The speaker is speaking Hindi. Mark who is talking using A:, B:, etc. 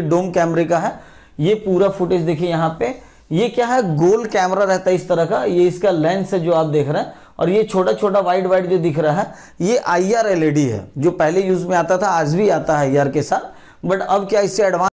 A: ये डोम कैमरे का है ये पूरा फुटेज देखिए यहाँ पे ये क्या है गोल कैमरा रहता है इस तरह का ये इसका लेंस है जो आप देख रहे हैं और ये छोटा छोटा वाइड वाइड जो दिख रहा है ये आई आर e है जो पहले यूज में आता था आज भी आता है यार के साथ बट अब क्या इससे एडवांस